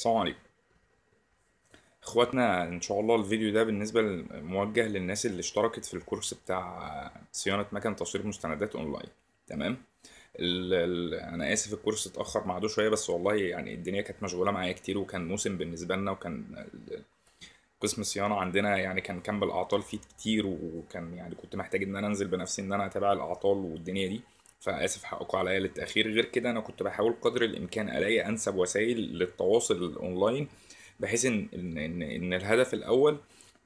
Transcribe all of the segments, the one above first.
السلام عليكم اخواتنا ان شاء الله الفيديو ده بالنسبه موجه للناس اللي اشتركت في الكورس بتاع صيانه مكن تصوير مستندات اونلاين تمام ال ال انا اسف الكورس اتاخر معده شويه بس والله يعني الدنيا كانت مشغوله معايا كتير وكان موسم بالنسبه لنا وكان قسم الصيانه عندنا يعني كان كم الاعطال فيه كتير وكان يعني كنت محتاج ان انا انزل بنفسي ان انا اتابع الاعطال والدنيا دي فاسف حقكم عليا للتاخير غير كده انا كنت بحاول قدر الامكان الاقي انسب وسائل للتواصل الاونلاين بحيث ان ان, إن الهدف الاول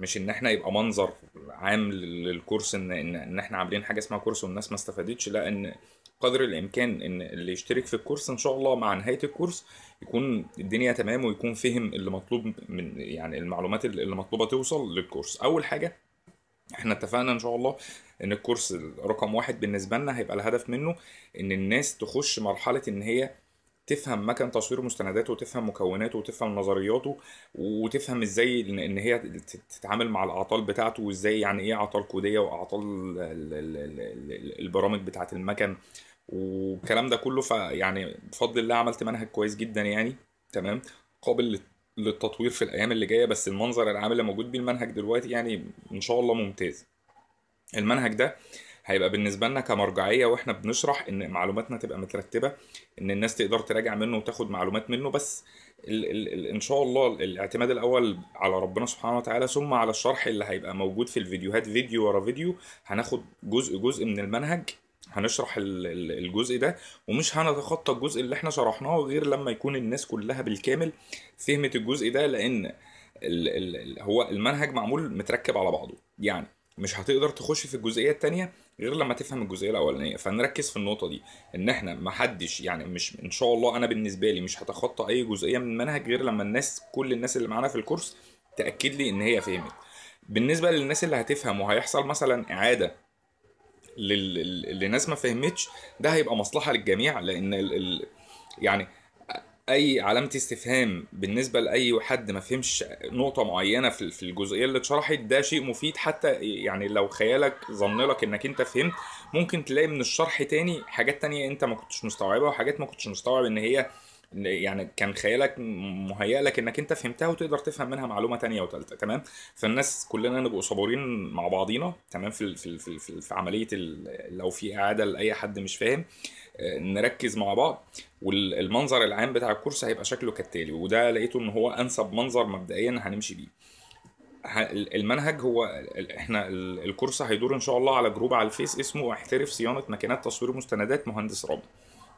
مش ان احنا يبقى منظر عام للكورس ان ان احنا عاملين حاجه اسمها كورس والناس ما استفادتش لا ان قدر الامكان ان اللي يشترك في الكورس ان شاء الله مع نهايه الكورس يكون الدنيا تمام ويكون فهم اللي مطلوب من يعني المعلومات اللي مطلوبه توصل للكورس اول حاجه احنا اتفقنا ان شاء الله ان الكورس رقم واحد بالنسبه لنا هيبقى الهدف منه ان الناس تخش مرحله ان هي تفهم مكان تصوير مستنداته وتفهم مكوناته وتفهم نظرياته وتفهم ازاي ان هي تتعامل مع الاعطال بتاعته وازاي يعني ايه اعطال كوديه واعطال البرامج بتاعه المكن والكلام ده كله فيعني بفضل الله عملت منهج كويس جدا يعني تمام قابل للتطوير في الايام اللي جايه بس المنظر العام اللي موجود بيه المنهج دلوقتي يعني ان شاء الله ممتاز المنهج ده هيبقى بالنسبه لنا كمرجعيه واحنا بنشرح ان معلوماتنا تبقى مترتبه ان الناس تقدر تراجع منه وتاخد معلومات منه بس الـ الـ الـ ان شاء الله الاعتماد الاول على ربنا سبحانه وتعالى ثم على الشرح اللي هيبقى موجود في الفيديوهات فيديو ورا فيديو هناخد جزء جزء من المنهج هنشرح الجزء ده ومش هنتخطى الجزء اللي احنا شرحناه غير لما يكون الناس كلها بالكامل فهمت الجزء ده لان هو المنهج معمول متركب على بعضه يعني مش هتقدر تخش في الجزئيه الثانيه غير لما تفهم الجزئيه الاولانيه فنركز في النقطه دي ان احنا ما حدش يعني مش ان شاء الله انا بالنسبه لي مش هتخطى اي جزئيه من المنهج غير لما الناس كل الناس اللي معانا في الكورس تاكد لي ان هي فهمت بالنسبه للناس اللي هتفهم وهيحصل مثلا اعاده اللي ناس ما فهمتش ده هيبقى مصلحه للجميع لان ال يعني اي علامه استفهام بالنسبه لاي حد ما فهمش نقطه معينه في في الجزئيه اللي اتشرحت ده شيء مفيد حتى يعني لو خيالك ظن لك انك انت فهمت ممكن تلاقي من الشرح تاني حاجات تانية انت ما كنتش مستوعبها وحاجات ما كنتش مستوعب ان هي يعني كان خيالك مهيأ لك انك انت فهمتها وتقدر تفهم منها معلومه تانية وثالثه تمام فالناس كلنا نبقوا صبورين مع بعضينا تمام في في في, في, في عمليه لو في اعاده لاي حد مش فاهم آه، نركز مع بعض والمنظر العام بتاع الكورس هيبقى شكله كالتالي وده لقيته ان هو انسب منظر مبدئيا هنمشي بيه المنهج هو احنا الكورس هيدور ان شاء الله على جروب على الفيس اسمه احترف صيانه ماكينات تصوير مستندات مهندس رامي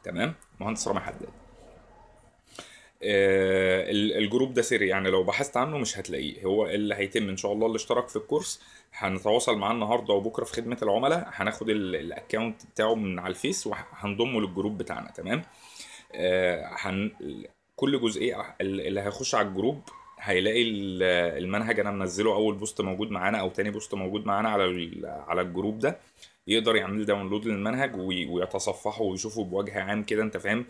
تمام مهندس رامي حداد آه، الجروب ده سري يعني لو بحثت عنه مش هتلاقيه هو اللي هيتم ان شاء الله الاشتراك في الكورس هنتواصل معاه النهارده وبكره في خدمه العملاء هناخد الاكونت بتاعه من على الفيس وهنضمه للجروب بتاعنا تمام آه، هن... كل جزئيه اللي هيخش على الجروب هيلاقي المنهج انا منزله اول بوست موجود معانا او تاني بوست موجود معانا على على الجروب ده يقدر يعمل داونلود للمنهج ويتصفحه ويشوفه بوجه عام كده انت فاهم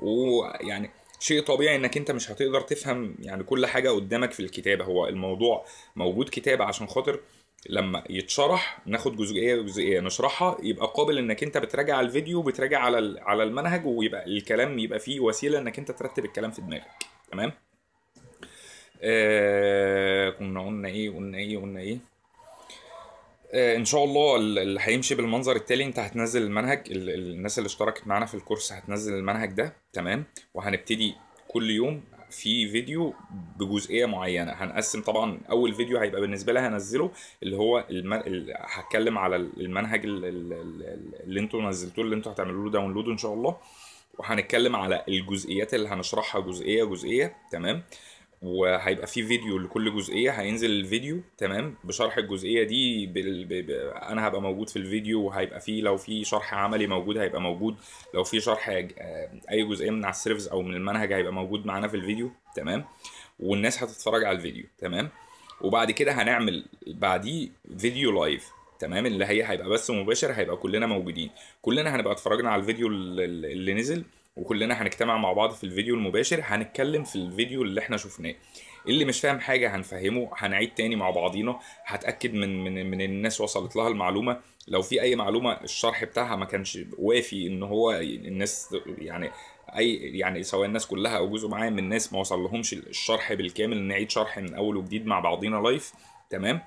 ويعني شيء طبيعي انك انت مش هتقدر تفهم يعني كل حاجه قدامك في الكتابه هو الموضوع موجود كتابه عشان خاطر لما يتشرح ناخد جزئيه جزئيه نشرحها يبقى قابل انك انت بتراجع على الفيديو بتراجع على على المنهج ويبقى الكلام يبقى فيه وسيله انك انت ترتب الكلام في دماغك تمام آه كنا قلنا ايه قلنا ايه قلنا ايه آه، ان شاء الله اللي هيمشي بالمنظر التالي انت هتنزل المنهج الناس اللي اشتركت معانا في الكورس هتنزل المنهج ده تمام وهنبتدي كل يوم في فيديو بجزئيه معينه هنقسم طبعا اول فيديو هيبقى بالنسبه لي هنزله اللي هو المن... هتكلم على المنهج اللي انتوا نزلتوه اللي انتوا هتعملوا له داونلود ان شاء الله وهنتكلم على الجزئيات اللي هنشرحها جزئيه جزئيه تمام وهيبقى في فيديو لكل جزئيه هينزل الفيديو تمام بشرح الجزئيه دي بال... ب... ب... انا هبقى موجود في الفيديو وهيبقى في لو في شرح عملي موجود هيبقى موجود لو في شرح آه، اي جزئيه من على السيرفز او من المنهج هيبقى موجود معانا في الفيديو تمام والناس هتتفرج على الفيديو تمام وبعد كده هنعمل بعديه فيديو لايف تمام اللي هي هيبقى بس مباشر هيبقى كلنا موجودين كلنا هنبقى اتفرجنا على الفيديو اللي نزل وكلنا هنجتمع مع بعض في الفيديو المباشر هنتكلم في الفيديو اللي احنا شفناه إيه اللي مش فاهم حاجه هنفهمه هنعيد تاني مع بعضينا هتاكد من من من الناس وصلت لها المعلومه لو في اي معلومه الشرح بتاعها ما كانش وافي ان هو الناس يعني اي يعني سواء الناس كلها او جزء معايا من الناس ما وصل لهمش الشرح بالكامل نعيد شرح من اول وجديد مع بعضينا لايف تمام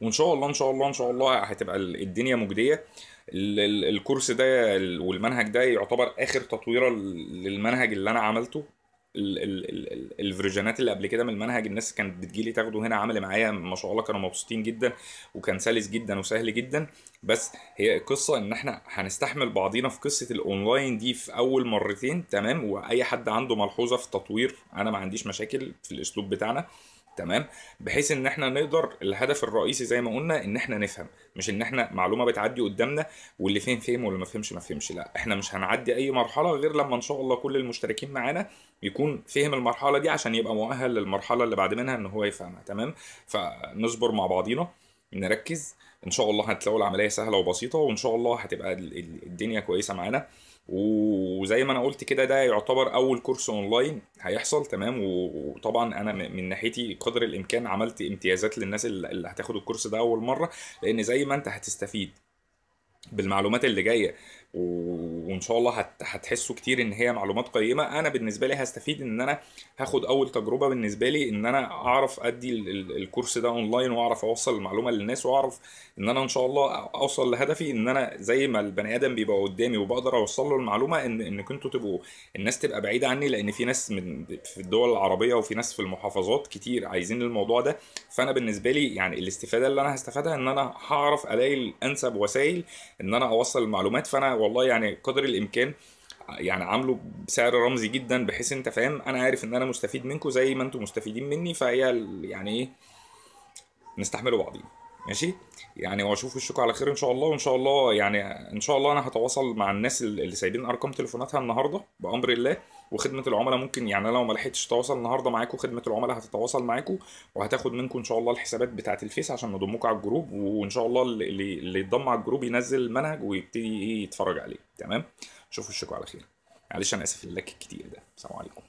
وان شاء الله ان شاء الله ان شاء الله هتبقى الدنيا مجديه الكورس ده والمنهج ده يعتبر اخر تطويره للمنهج اللي انا عملته الفيرجنات اللي قبل كده من المنهج الناس كانت بتجيلي تاخده هنا عمل معايا ما شاء الله كانوا مبسوطين جدا وكان سلس جدا وسهل جدا بس هي القصه ان احنا هنستحمل بعضينا في قصه الاونلاين دي في اول مرتين تمام واي حد عنده ملحوظه في تطوير انا ما عنديش مشاكل في الاسلوب بتاعنا تمام بحيث ان احنا نقدر الهدف الرئيسي زي ما قلنا ان احنا نفهم مش ان احنا معلومه بتعدي قدامنا واللي فهم فهم واللي ما فهمش ما فهمش لا احنا مش هنعدي اي مرحله غير لما ان شاء الله كل المشتركين معانا يكون فهم المرحله دي عشان يبقى مؤهل للمرحله اللي بعد منها ان هو يفهمها تمام فنصبر مع بعضينا نركز ان شاء الله هتلاقوا العمليه سهله وبسيطه وان شاء الله هتبقى الدنيا كويسه معانا وزي ما انا قلت كده ده يعتبر اول كورس اونلاين هيحصل تمام وطبعا انا من ناحيتي قدر الامكان عملت امتيازات للناس اللي هتاخد الكورس ده اول مره لان زي ما انت هتستفيد بالمعلومات اللي جايه وان شاء الله هتحسوا كتير ان هي معلومات قيمه انا بالنسبه لي هستفيد ان انا هاخد اول تجربه بالنسبه لي ان انا اعرف ادي الكورس ده اونلاين واعرف اوصل المعلومه للناس واعرف ان انا ان شاء الله اوصل لهدفي ان انا زي ما البني ادم بيبقى قدامي وبقدر اوصل له المعلومه ان انكم كنتوا تبقوا الناس تبقى بعيده عني لان في ناس من في الدول العربيه وفي ناس في المحافظات كتير عايزين الموضوع ده فانا بالنسبه لي يعني الاستفاده اللي انا هستفادها ان انا هعرف الاقي انسب وسائل ان انا اوصل المعلومات فانا والله يعني قدر الامكان يعني عامله بسعر رمزي جدا بحيث انت فاهم انا عارف ان انا مستفيد منكم زي ما انتم مستفيدين مني فهي يعني ايه نستحمله بعضينا ماشي يعني واشوف وشكم على خير ان شاء الله وان شاء الله يعني ان شاء الله انا هتواصل مع الناس اللي سايبين ارقام تليفوناتها النهارده بامر الله وخدمه العملاء ممكن يعني لو ما لحقتش اتواصل النهارده معاكم خدمه العملاء هتتواصل معاكم وهتاخد منكم ان شاء الله الحسابات بتاعه الفيس عشان نضمكم على الجروب وان شاء الله اللي, اللي يتضم على الجروب ينزل المنهج ويبتدي يتفرج عليه تمام اشوف وشكم على خير معلش انا اسف لك الكتير ده سلام عليكم